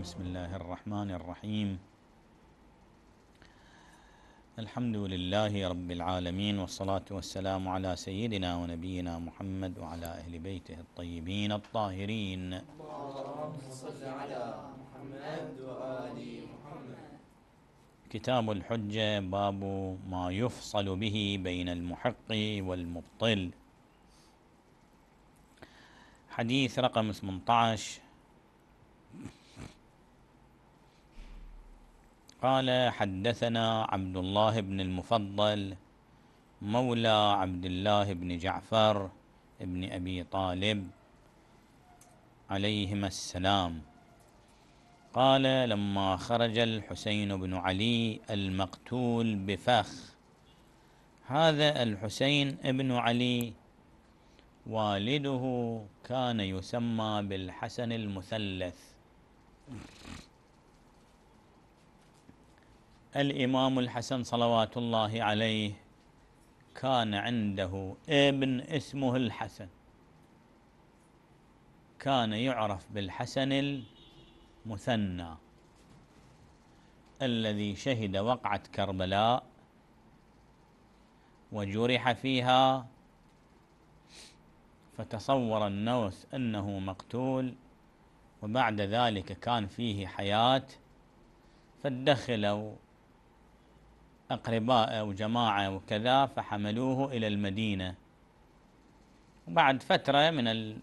بسم الله الرحمن الرحيم الحمد لله رب العالمين والصلاة والسلام على سيدنا ونبينا محمد وعلى أهل بيته الطيبين الطاهرين اللهم صل على محمد وآل محمد كتاب الحجة باب ما يفصل به بين المحق والمبطل حديث رقم 18 قال حدثنا عبد الله بن المفضل مولى عبد الله بن جعفر بن أبي طالب عليهما السلام قال لما خرج الحسين بن علي المقتول بفخ هذا الحسين بن علي والده كان يسمى بالحسن المثلث الإمام الحسن صلوات الله عليه كان عنده ابن اسمه الحسن كان يعرف بالحسن المثنى الذي شهد وقعة كربلاء وجرح فيها فتصور النوس أنه مقتول وبعد ذلك كان فيه حياة فادخلوا أقرباء وجماعة وكذا فحملوه إلى المدينة وبعد فترة من ال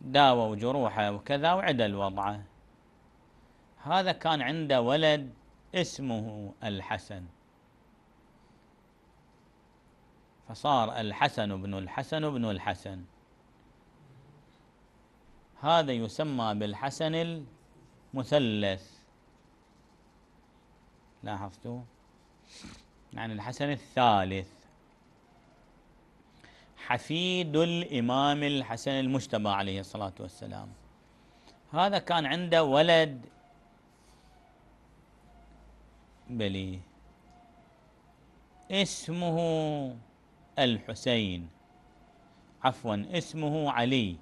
داووا جروحه وكذا وعدل وضعه هذا كان عنده ولد اسمه الحسن فصار الحسن بن الحسن بن الحسن هذا يسمى بالحسن المثلث لاحظتوا عن يعني الحسن الثالث حفيد الإمام الحسن المجتبى عليه الصلاة والسلام هذا كان عنده ولد بلي اسمه الحسين عفوا اسمه علي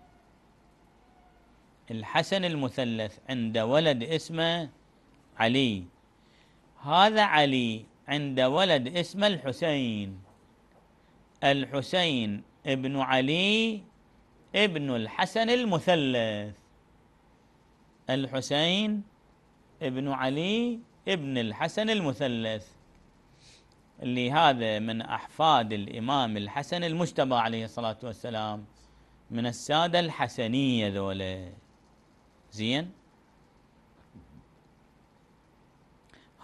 الحسن المثلث عند ولد اسمه علي هذا علي عند ولد اسمه الحسين الحسين ابن علي ابن الحسن المثلث الحسين ابن علي ابن الحسن المثلث اللي هذا من أحفاد الإمام الحسن المجتبى عليه الصلاة والسلام من السادة الحسنية ذولا زين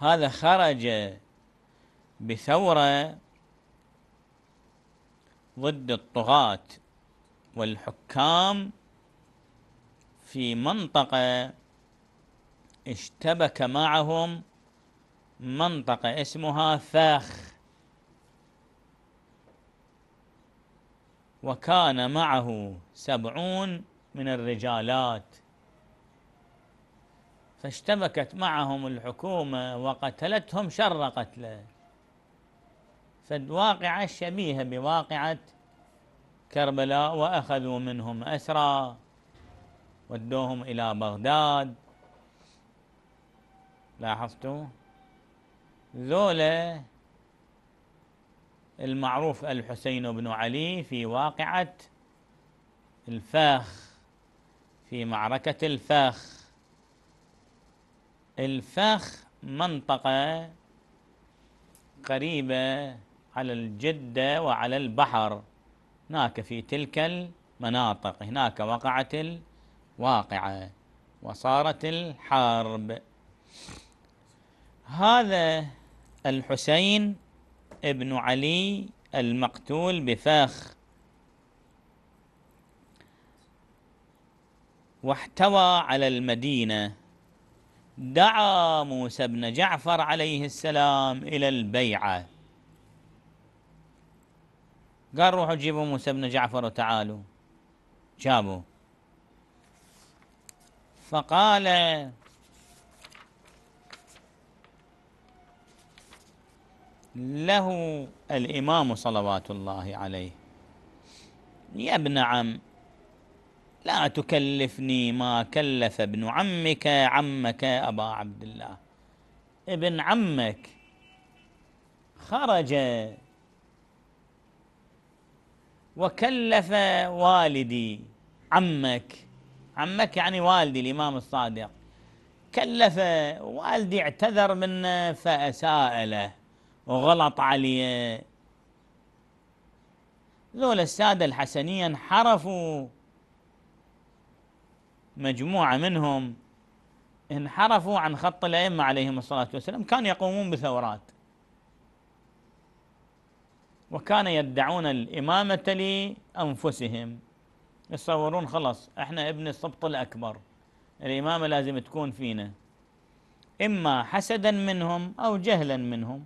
هذا خرج بثورة ضد الطغاة والحكام في منطقة اشتبك معهم منطقة اسمها فاخ وكان معه سبعون من الرجالات فاشتبكت معهم الحكومة وقتلتهم شر قتله فالواقعة شبيهة بواقعة كربلاء وأخذوا منهم أسرى ودوهم إلى بغداد لاحظتوا ذولا المعروف الحسين بن علي في واقعة الفاخ في معركة الفاخ الفخ منطقة قريبة على الجدة وعلى البحر هناك في تلك المناطق هناك وقعت الواقعة وصارت الحرب هذا الحسين ابن علي المقتول بفخ واحتوى على المدينة دعا موسى بن جعفر عليه السلام إلى البيعة قال روحوا جيبوا موسى بن جعفر وتعالوا جابوا فقال له الإمام صلوات الله عليه يا ابن عم لا تكلفني ما كلف ابن عمك عمك أبا عبد الله ابن عمك خرج وكلف والدي عمك عمك يعني والدي الإمام الصادق كلف والدي اعتذر منه فأساء له وغلط عليه ذول السادة الحسنية انحرفوا مجموعة منهم انحرفوا عن خط الأئمة عليهم الصلاة والسلام كانوا يقومون بثورات وكان يدعون الإمامة لأنفسهم يتصورون خلاص احنا ابن السبط الأكبر الإمامة لازم تكون فينا إما حسدا منهم أو جهلا منهم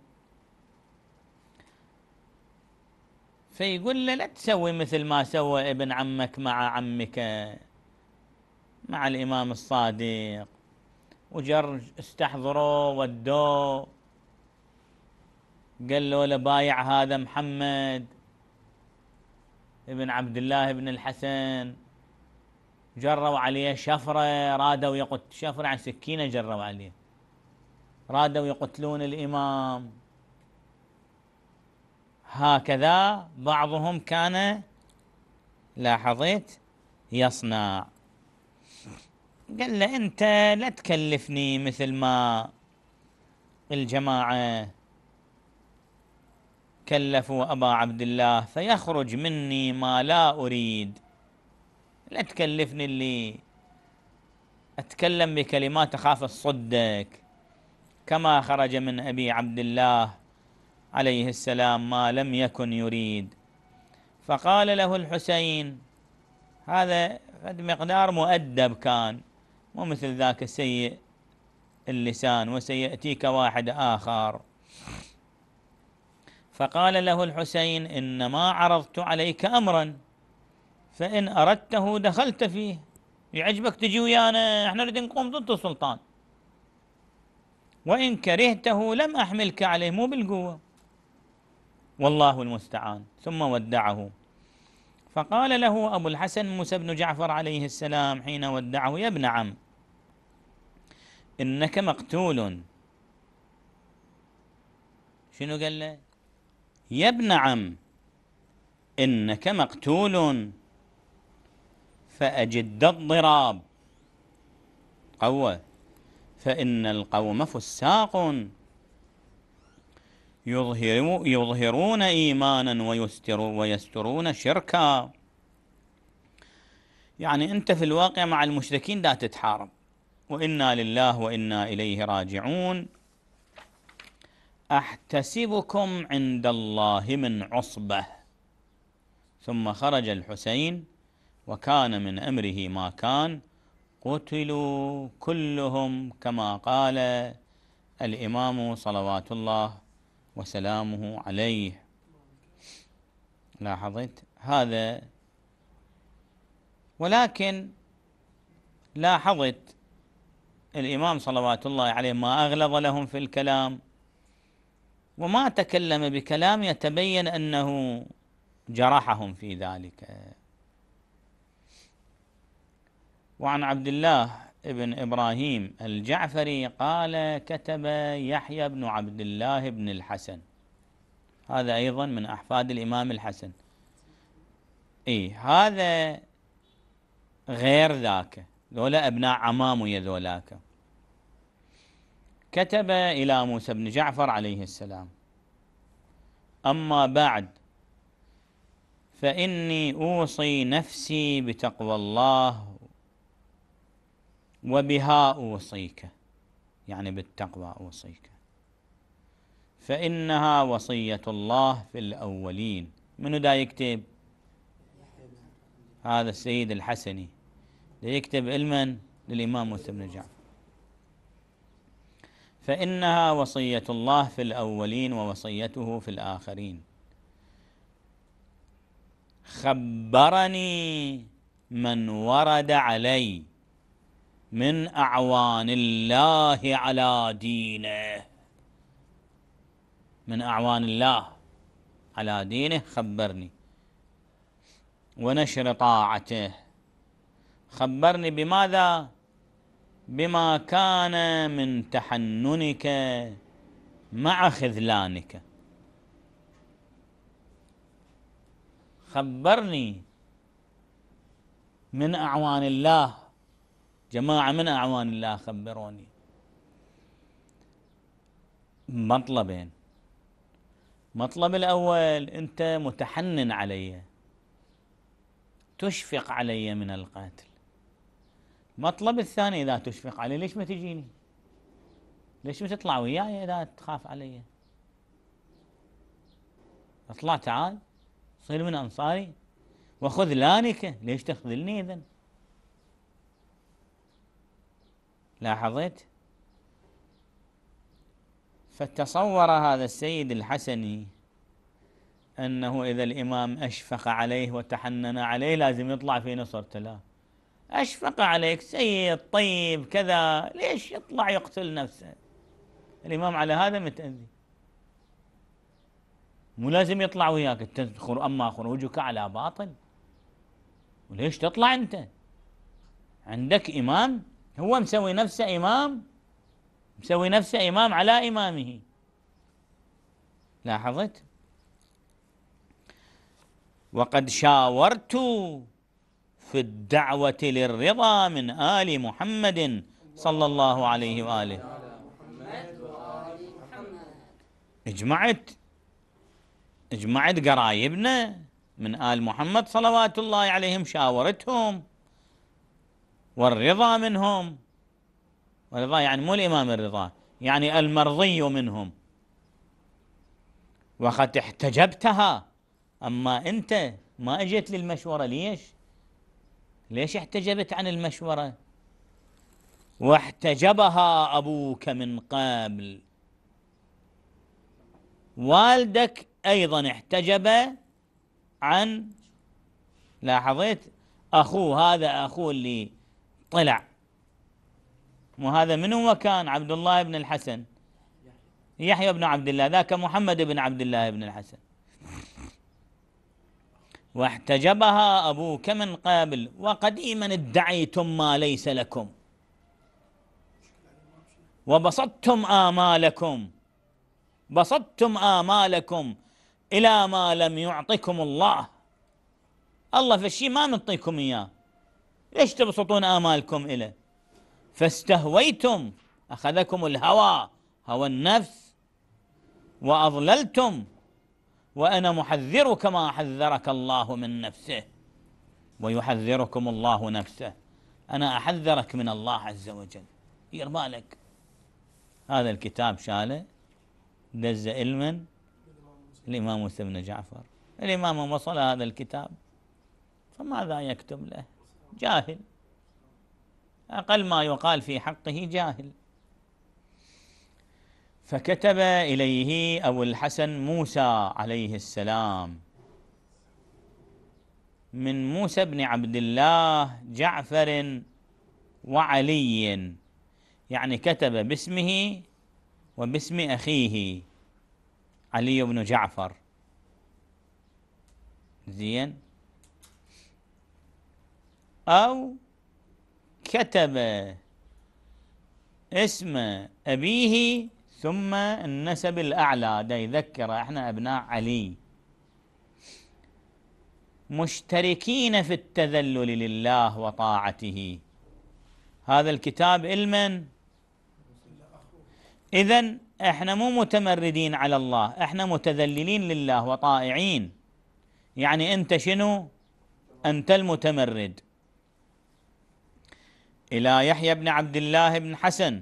فيقول له لا تسوي مثل ما سوى ابن عمك مع عمك مع الإمام الصادق وجر استحضروا ودوه قال له لبايع هذا محمد ابن عبد الله بن الحسن جروا عليه شفرة رادوا يقت شفرة عن سكينة جروا عليه رادوا يقتلون الإمام هكذا بعضهم كان لاحظت يصنع قال له انت لا تكلفني مثل ما الجماعه كلفوا ابا عبد الله فيخرج مني ما لا اريد لا تكلفني اللي اتكلم بكلمات اخاف الصدك كما خرج من ابي عبد الله عليه السلام ما لم يكن يريد فقال له الحسين هذا مقدار مؤدب كان ومثل ذاك السيء اللسان وسيأتيك واحد آخر فقال له الحسين إنما عرضت عليك أمرا فإن أردته دخلت فيه يعجبك تجي ويانا احنا نريد نقوم ضد السلطان وإن كرهته لم أحملك عليه مو بالقوة والله المستعان ثم ودعه فقال له أبو الحسن موسى بن جعفر عليه السلام حين ودعه يا ابن عم إنك مقتول شنو قال له يا ابن عم إنك مقتول فأجد الضراب قوة فإن القوم فساق يظهر يظهرون إيمانا ويستر ويسترون شركا يعني أنت في الواقع مع المشركين لا تتحارب وإنا لله وإنا إليه راجعون أحتسبكم عند الله من عصبة ثم خرج الحسين وكان من أمره ما كان قتلوا كلهم كما قال الإمام صلوات الله وسلامه عليه لاحظت هذا ولكن لاحظت الإمام صلوات الله عليه ما أغلظ لهم في الكلام وما تكلم بكلام يتبين أنه جرحهم في ذلك وعن عبد الله ابن إبراهيم الجعفري قال كتب يحيى بن عبد الله بن الحسن هذا أيضا من أحفاد الإمام الحسن إي هذا غير ذاك ذولا أبناء عمام ذولاك كتب إلى موسى بن جعفر عليه السلام أما بعد فإني أوصي نفسي بتقوى الله وبها أوصيك يعني بالتقوى أوصيك فإنها وصية الله في الأولين منو دا يكتب هذا السيد الحسني يكتب علما للإمام موسى بن جعفر فإنها وصية الله في الأولين ووصيته في الآخرين خبرني من ورد علي من أعوان الله على دينه من أعوان الله على دينه خبرني ونشر طاعته خبرني بماذا بما كان من تحننك مع خذلانك خبرني من أعوان الله جماعة من أعوان الله خبروني مطلبين مطلب الأول أنت متحنن علي تشفق علي من القاتل المطلب الثاني إذا تشفق علي ليش ما تجيني ليش ما تطلع وياي إذا تخاف علي اطلع تعال صير من أنصاري وخذلانك ليش تخذلني إذن لاحظت فتصور هذا السيد الحسني أنه إذا الإمام أشفق عليه وتحنن عليه لازم يطلع في نصرته لا أشفق عليك سيد طيب كذا ليش يطلع يقتل نفسه الإمام على هذا متأذي مو لازم يطلع وياك تدخل أما خروجك على باطل وليش تطلع أنت عندك إمام هو مسوي نفسه إمام مسوي نفسه إمام على إمامه لاحظت وقد شاورت في الدعوة للرضا من آل محمد صلى الله عليه وآله اجمعت اجمعت قرايبنا من آل محمد صلوات الله عليهم شاورتهم والرضا منهم والرضا يعني مو الإمام الرضا يعني المرضي منهم وقد احتجبتها أما أنت ما أجيت للمشورة ليش ليش احتجبت عن المشورة واحتجبها أبوك من قبل والدك أيضا احتجب عن لاحظت أخوه هذا أخوه اللي طلع وهذا من هو كان عبد الله بن الحسن يحيى بن عبد الله ذاك محمد بن عبد الله بن الحسن واحتجبها أبوك من قبل وقديما ادعيتم ما ليس لكم وبسطتم آمالكم بسطتم آمالكم إلى ما لم يعطكم الله الله في الشيء ما نعطيكم إياه ليش تبسطون آمالكم إليه فاستهويتم أخذكم الهوى هوى النفس وأضللتم وأنا محذرك ما حذرك الله من نفسه ويحذركم الله نفسه أنا أحذرك من الله عز وجل دير بالك هذا الكتاب شاله دز علما الإمام موسى بن جعفر الإمام وصل هذا الكتاب فماذا يكتب له جاهل أقل ما يقال في حقه جاهل فكتب إليه أبو الحسن موسى عليه السلام من موسى بن عبد الله جعفر وعلي يعني كتب باسمه وباسم أخيه علي بن جعفر زين أو كتب اسم أبيه ثم النسب الأعلى ده يذكر احنا أبناء علي مشتركين في التذلل لله وطاعته هذا الكتاب المن إذا احنا مو متمردين على الله احنا متذللين لله وطائعين يعني انت شنو انت المتمرد إلى يحيى بن عبد الله بن حسن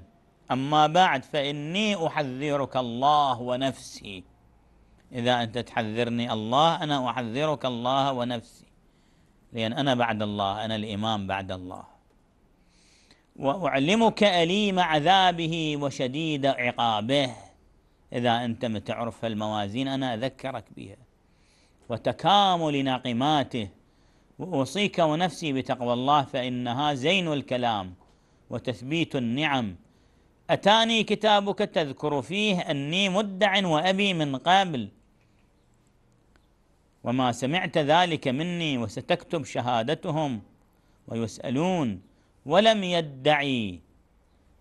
أما بعد فإني أحذرك الله ونفسي إذا أنت تحذرني الله أنا أحذرك الله ونفسي لأن أنا بعد الله أنا الإمام بعد الله وأعلمك أليم عذابه وشديد عقابه إذا أنت متعرف الموازين أنا أذكرك بها وتكامل ناقماته وأوصيك ونفسي بتقوى الله فإنها زين الكلام وتثبيت النعم أتاني كتابك تذكر فيه أني مدع وأبي من قبل وما سمعت ذلك مني وستكتب شهادتهم ويسألون ولم يدعي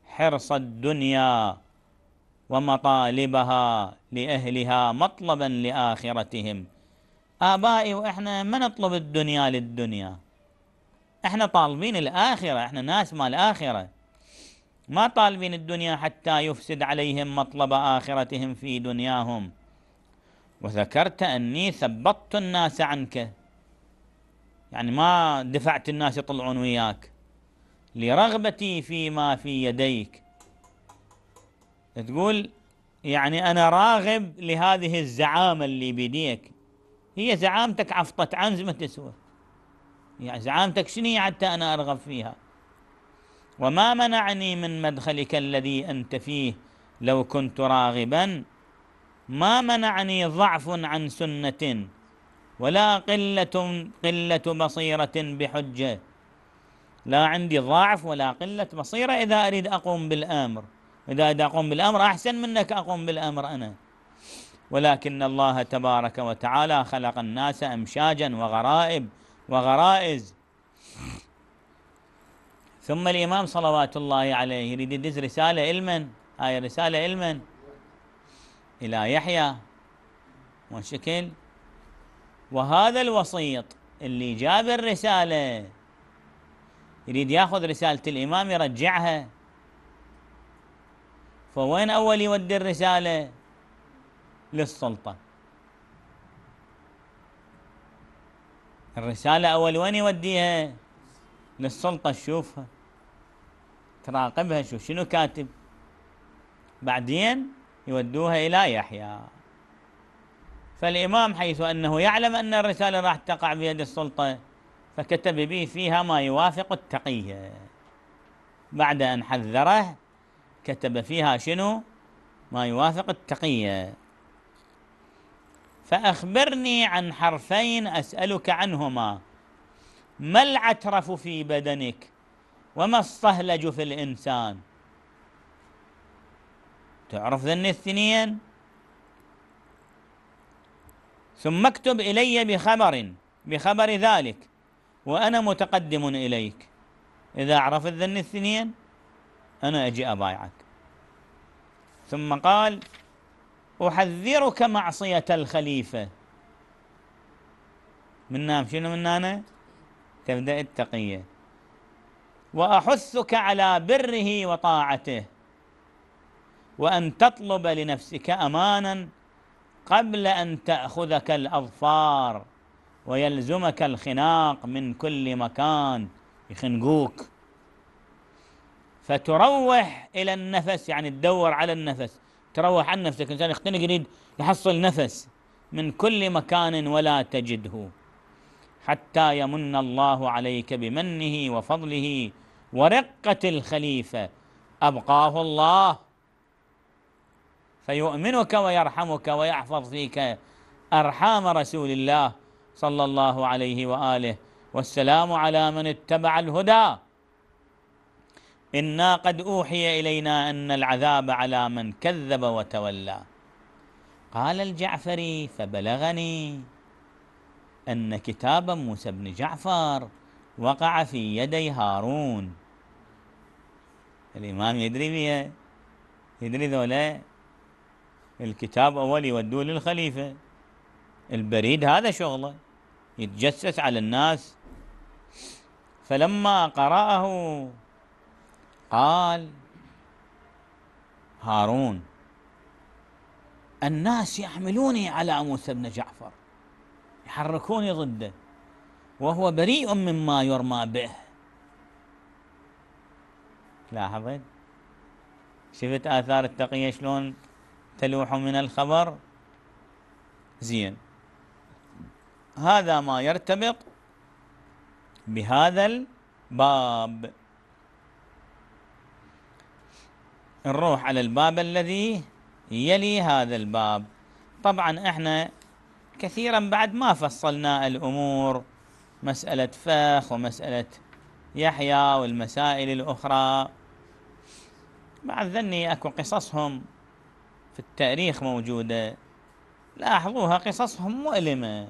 حرص الدنيا ومطالبها لأهلها مطلبا لآخرتهم آبائي وإحنا ما نطلب الدنيا للدنيا إحنا طالبين الآخرة إحنا ناس ما الآخرة ما طالبين الدنيا حتى يفسد عليهم مطلب آخرتهم في دنياهم وذكرت أني ثبطت الناس عنك يعني ما دفعت الناس يطلعون وياك لرغبتي فيما في يديك تقول يعني أنا راغب لهذه الزعامة اللي بيديك هي زعامتك عفطت عنز ما تسوى يعني زعامتك شنو حتى أنا أرغب فيها وما منعني من مدخلك الذي أنت فيه لو كنت راغبا ما منعني ضعف عن سنة ولا قلة قلة بصيرة بحجة لا عندي ضعف ولا قلة بصيرة إذا أريد أقوم بالأمر إذا أريد أقوم بالأمر أحسن منك أقوم بالأمر أنا ولكن الله تبارك وتعالى خلق الناس أمشاجا وغرائب وغرائز ثم الإمام صلوات الله عليه يريد يدز رسالة علما هاي رسالة علما إلى يحيى وشكل وهذا الوسيط اللي جاب الرسالة يريد ياخذ رسالة الإمام يرجعها فوين أول يودي الرسالة للسلطة الرسالة أول وين يوديها للسلطة تشوفها تراقبها شوف شنو كاتب بعدين يودوها إلى يحيى فالإمام حيث أنه يعلم أن الرسالة راح تقع بيد السلطة فكتب به فيها ما يوافق التقية بعد أن حذره كتب فيها شنو ما يوافق التقية فأخبرني عن حرفين أسألك عنهما ما العترف في بدنك وما الصهلج في الإنسان تعرف ذن الاثنين ثم اكتب إلي بخبر بخبر ذلك وأنا متقدم إليك إذا عرفت ذن الاثنين أنا أجي أبايعك ثم قال احذرك معصيه الخليفه من نام شنو من نانا تبدا التقيه واحثك على بره وطاعته وان تطلب لنفسك امانا قبل ان تاخذك الاظفار ويلزمك الخناق من كل مكان يخنقوك فتروح الى النفس يعني تدور على النفس تروح عن نفسك انسان يختنق يريد يحصل نفس من كل مكان ولا تجده حتى يمن الله عليك بمنه وفضله ورقة الخليفة أبقاه الله فيؤمنك ويرحمك ويحفظ فيك أرحام رسول الله صلى الله عليه وآله والسلام على من اتبع الهدى إنا قد أوحي إلينا أن العذاب على من كذب وتولى قال الجعفري فبلغني أن كتاب موسى بن جعفر وقع في يدي هارون الإمام يدري بيه يدري ذولا الكتاب أول يودوه للخليفة البريد هذا شغله يتجسس على الناس فلما قرأه قال هارون الناس يحملوني على موسى بن جعفر يحركوني ضده وهو بريء مما يرمى به لاحظت شفت آثار التقية شلون تلوح من الخبر زين هذا ما يرتبط بهذا الباب نروح على الباب الذي يلي هذا الباب طبعا احنا كثيرا بعد ما فصلنا الامور مسألة فخ ومسألة يحيى والمسائل الاخرى بعد ذني اكو قصصهم في التاريخ موجودة لاحظوها قصصهم مؤلمة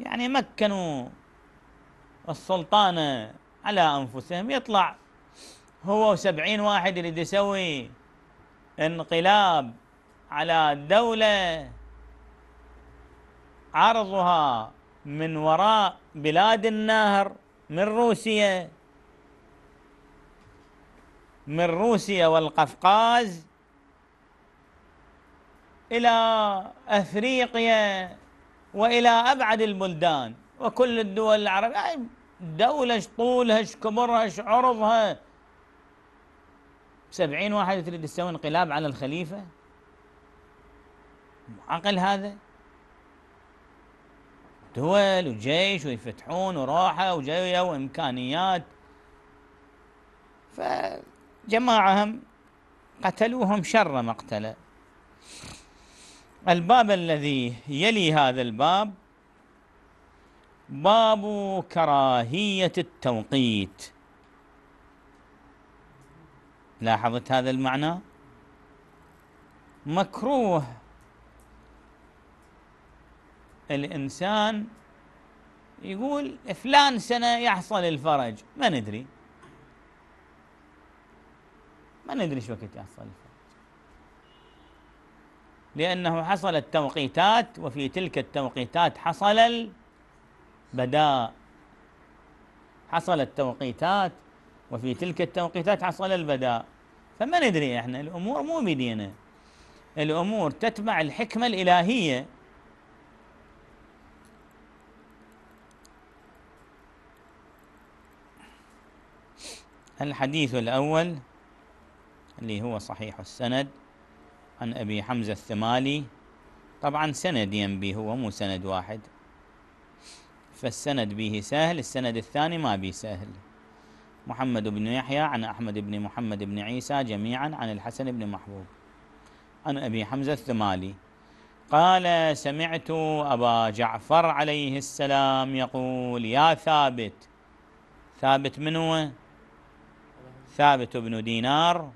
يعني مكنوا السلطانة على أنفسهم يطلع هو وسبعين واحد اللي يسوي انقلاب على دولة عرضها من وراء بلاد النهر من روسيا من روسيا والقفقاز إلى أفريقيا وإلى أبعد البلدان وكل الدول العربية دولة طولها كبرها عرضها سبعين واحد تريد تسوي انقلاب على الخليفة عقل هذا دول وجيش ويفتحون وراحة وجاية وإمكانيات فجماعهم قتلوهم شر مقتله الباب الذي يلي هذا الباب باب كراهية التوقيت لاحظت هذا المعنى مكروه الإنسان يقول فلان سنة يحصل الفرج ما ندري ما ندري شو وقت يحصل الفرج لأنه حصل التوقيتات وفي تلك التوقيتات حصل البداء حصل التوقيتات وفي تلك التوقيتات حصل البداء فما ندري احنا الامور مو بيدينا الامور تتبع الحكمه الالهيه الحديث الاول اللي هو صحيح السند عن ابي حمزه الثمالي طبعا سند ينبي هو مو سند واحد فالسند به سهل السند الثاني ما به سهل محمد بن يحيى عن أحمد بن محمد بن عيسى جميعا عن الحسن بن محبوب عن أبي حمزة الثمالي قال سمعت أبا جعفر عليه السلام يقول يا ثابت ثابت من هو ثابت بن دينار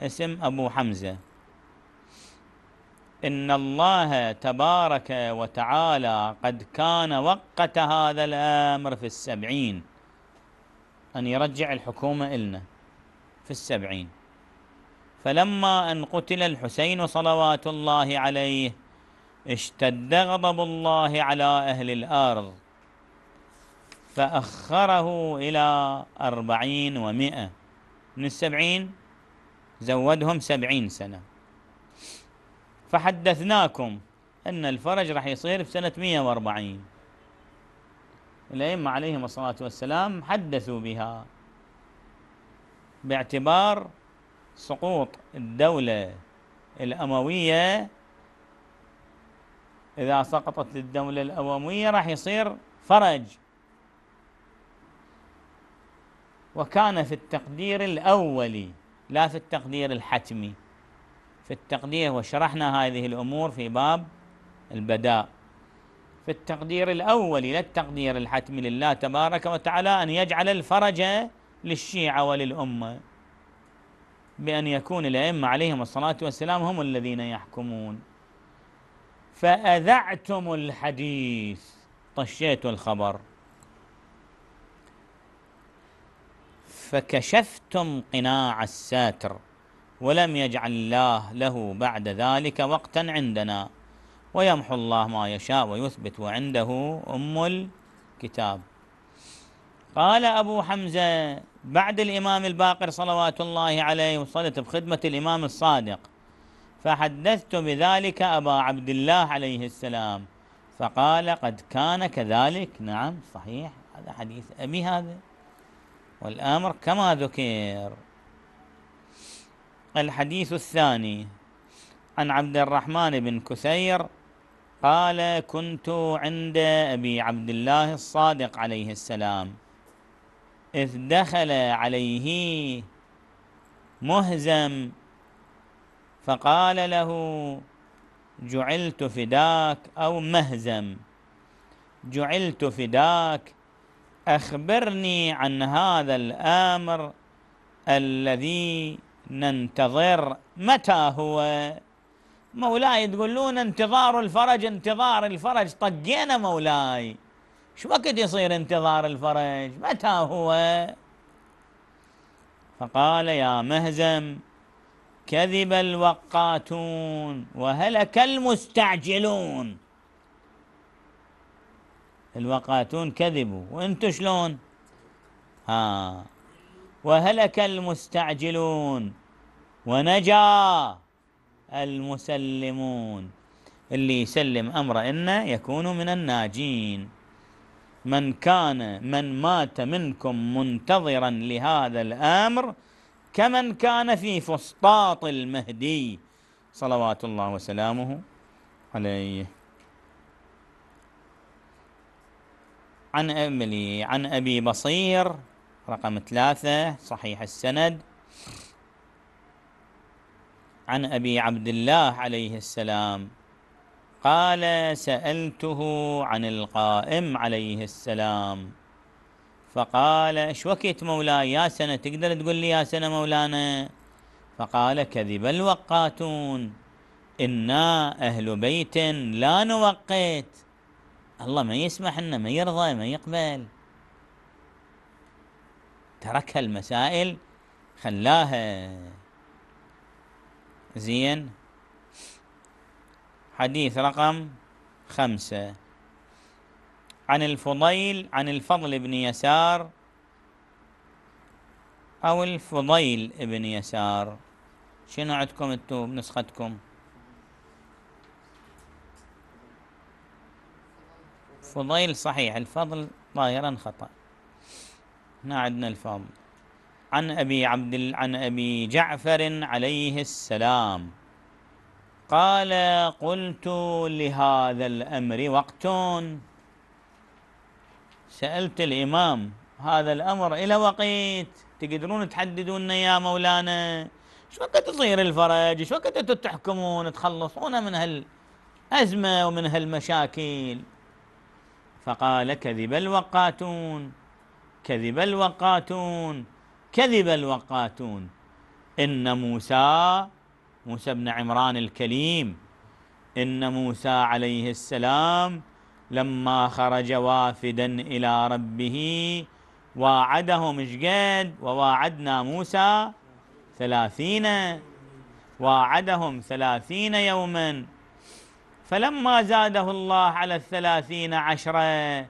اسم أبو حمزة إن الله تبارك وتعالى قد كان وقت هذا الأمر في السبعين أن يرجع الحكومة إلنا في السبعين فلما أن قتل الحسين صلوات الله عليه اشتد غضب الله على أهل الأرض فأخره إلى أربعين ومئة من السبعين زودهم سبعين سنة فحدثناكم أن الفرج راح يصير في مئة 140 الأئمة عليهم الصلاة والسلام حدثوا بها باعتبار سقوط الدولة الأموية إذا سقطت الدولة الأموية راح يصير فرج وكان في التقدير الأولي لا في التقدير الحتمي في التقدير وشرحنا هذه الأمور في باب البداء في التقدير الأول لا التقدير الحتمي لله تبارك وتعالى أن يجعل الفرج للشيعة وللأمة بأن يكون الأئمة عليهم الصلاة والسلام هم الذين يحكمون فأذعتم الحديث طشيت الخبر فكشفتم قناع الساتر ولم يجعل الله له بعد ذلك وقتا عندنا ويمحو الله ما يشاء ويثبت وعنده أم الكتاب قال أبو حمزة بعد الإمام الباقر صلوات الله عليه وصلت بخدمة الإمام الصادق فحدثت بذلك أبا عبد الله عليه السلام فقال قد كان كذلك نعم صحيح هذا حديث أبي هذا والأمر كما ذكر الحديث الثاني عن عبد الرحمن بن كثير قال كنت عند أبي عبد الله الصادق عليه السلام إذ دخل عليه مهزم فقال له جعلت فداك أو مهزم جعلت فداك أخبرني عن هذا الأمر الذي ننتظر متى هو مولاي تقولون انتظار الفرج انتظار الفرج طقينا مولاي شو وقت يصير انتظار الفرج متى هو فقال يا مهزم كذب الوقاتون وهلك المستعجلون الوقاتون كذبوا وانتم شلون ها وهلك المستعجلون ونجا المسلمون اللي يسلم أمر إنه يكون من الناجين من كان من مات منكم منتظرا لهذا الأمر كمن كان في فسطاط المهدي صلوات الله وسلامه عليه عن أملي عن أبي بصير رقم ثلاثة صحيح السند عن أبي عبد الله عليه السلام قال سألته عن القائم عليه السلام فقال ايش مولاي يا سنة تقدر تقول لي يا سنة مولانا فقال كذب الوقاتون إنا أهل بيت لا نوقت الله ما يسمح لنا ما يرضى ما يقبل ترك المسائل خلاها زين حديث رقم خمسة عن الفضيل عن الفضل بن يسار أو الفضيل بن يسار شنو عندكم انتو بنسختكم فضيل صحيح الفضل ظاهرا خطأ هنا عندنا الفضل عن أبي عبد عن أبي جعفر عليه السلام قال قلت لهذا الأمر وقت سألت الإمام هذا الأمر إلى وقت تقدرون تحددون يا مولانا شو وقت تصير الفرج شو وقت أنتم تحكمون تخلصون من هالأزمة ومن هالمشاكل فقال كذب الوقاتون كذب الوقاتون كذب الوقاتون إن موسى موسى بن عمران الكليم إن موسى عليه السلام لما خرج وافدا إلى ربه واعده مشقد وواعدنا موسى ثلاثين واعدهم ثلاثين يوما فلما زاده الله على الثلاثين عشرة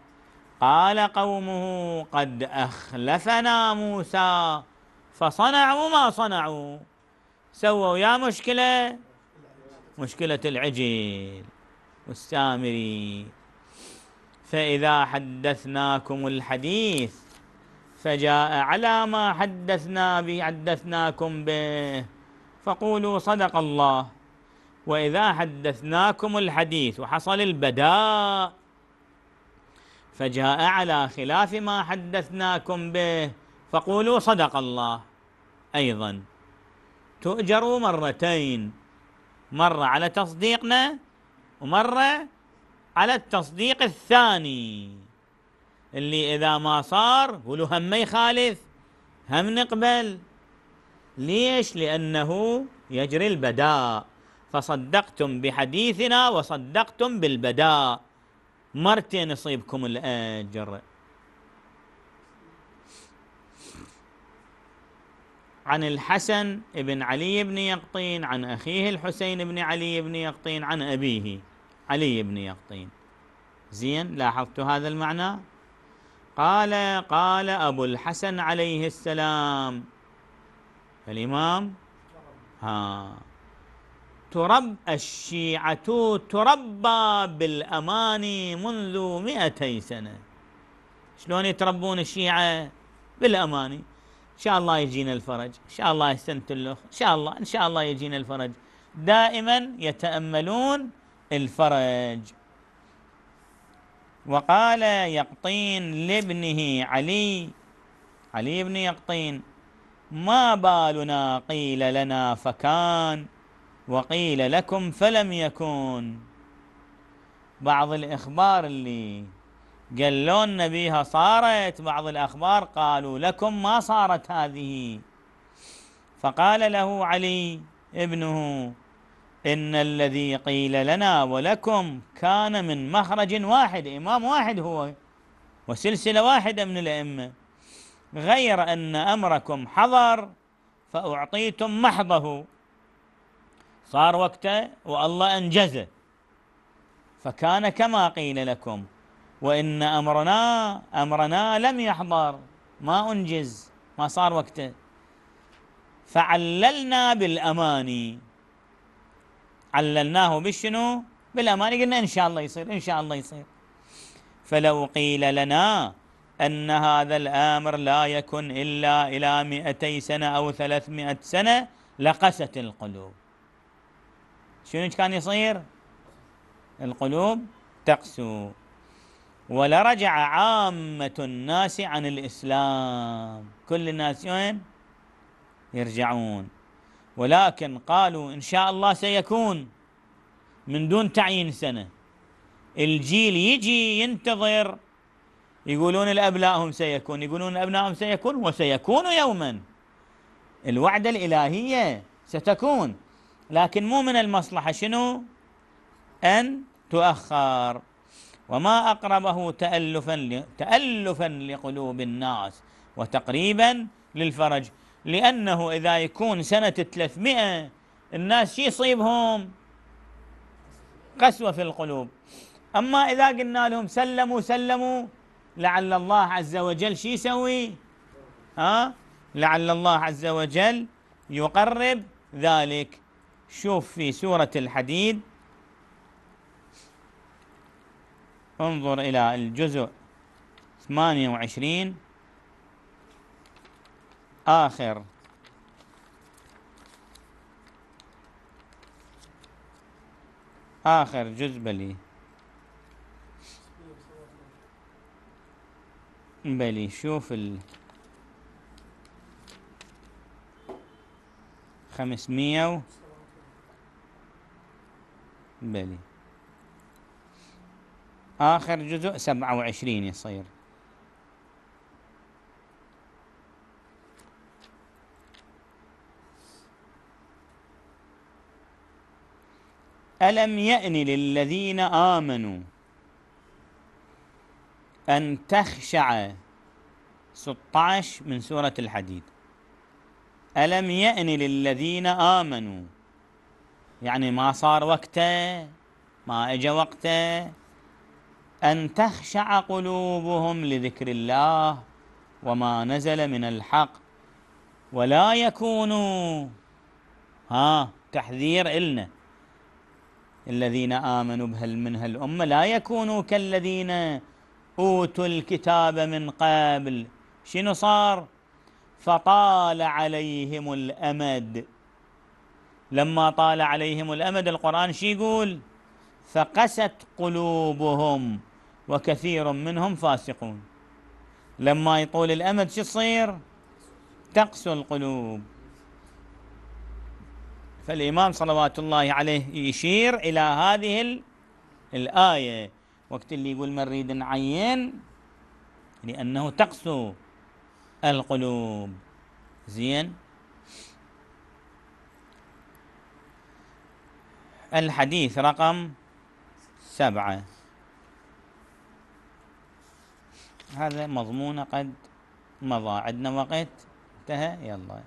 قال قومه قد أخلفنا موسى فصنعوا ما صنعوا سووا يا مشكلة مشكلة العجل والسامري فإذا حدثناكم الحديث فجاء على ما حدثنا به حدثناكم به فقولوا صدق الله وإذا حدثناكم الحديث وحصل البداء فجاء على خلاف ما حدثناكم به فقولوا صدق الله أيضا تؤجروا مرتين مرة على تصديقنا ومرة على التصديق الثاني اللي إذا ما صار قولوا هم ما يخالف هم نقبل ليش لأنه يجري البداء فصدقتم بحديثنا وصدقتم بالبداء مرتين يصيبكم الأجر عن الحسن بن علي بن يقطين عن أخيه الحسين بن علي بن يقطين عن أبيه علي بن يقطين زين لاحظت هذا المعنى قال قال أبو الحسن عليه السلام الإمام ها ترب الشيعة تربى بالأماني منذ مئتي سنة شلون يتربون الشيعة بالأماني إن شاء الله يجينا الفرج إن شاء الله الله إن شاء الله إن شاء الله يجينا الفرج دائما يتأملون الفرج وقال يقطين لابنه علي علي بن يقطين ما بالنا قيل لنا فكان وقيل لكم فلم يكن بعض الإخبار اللي قالون بها صارت بعض الأخبار قالوا لكم ما صارت هذه فقال له علي ابنه إن الذي قيل لنا ولكم كان من مخرج واحد إمام واحد هو وسلسلة واحدة من الأئمة غير أن أمركم حضر فأعطيتم محضه صار وقته والله أنجزه فكان كما قيل لكم وإن أمرنا أمرنا لم يحضر ما أنجز ما صار وقته فعللنا بالأماني عللناه بشنو بالأماني قلنا إن شاء الله يصير إن شاء الله يصير فلو قيل لنا أن هذا الآمر لا يكن إلا إلى مئتي سنة أو ثلاثمائة سنة لقست القلوب شنو كان يصير القلوب تقسو ولرجع عامة الناس عن الإسلام كل الناس وين يرجعون ولكن قالوا إن شاء الله سيكون من دون تعيين سنة الجيل يجي ينتظر يقولون الأبناءهم سيكون يقولون أبنائهم سيكون وسيكون يوما الوعد الإلهية ستكون لكن مو من المصلحة شنو أن تؤخر وما أقربه تألفا تألفا لقلوب الناس وتقريبا للفرج لأنه إذا يكون سنة 300 الناس شي يصيبهم قسوة في القلوب أما إذا قلنا لهم سلموا سلموا لعل الله عز وجل شي يسوي ها لعل الله عز وجل يقرب ذلك شوف في سورة الحديد انظر إلى الجزء 28 آخر آخر جزء بلي بلي شوف ال 500 بلي آخر جزء سبعة وعشرين يصير ألم يأن للذين آمنوا أن تخشع 16 من سورة الحديد ألم يأن للذين آمنوا يعني ما صار وقته ما اجى وقته أن تخشع قلوبهم لذكر الله وما نزل من الحق ولا يكونوا ها تحذير إلنا الذين آمنوا بهل من هالأمة لا يكونوا كالذين أوتوا الكتاب من قبل شنو صار فطال عليهم الأمد لما طال عليهم الأمد القرآن شي يقول فقست قلوبهم وكثير منهم فاسقون لما يطول الأمد شو يصير تقسو القلوب فالإمام صلوات الله عليه يشير إلى هذه الآية وقت اللي يقول من نريد نعين لأنه تقسو القلوب زين الحديث رقم سبعة هذا مضمونه قد مضى عندنا وقت انتهى يلا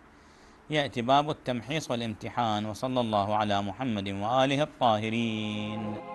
يأتي باب التمحيص والامتحان وصلى الله على محمد وآله الطاهرين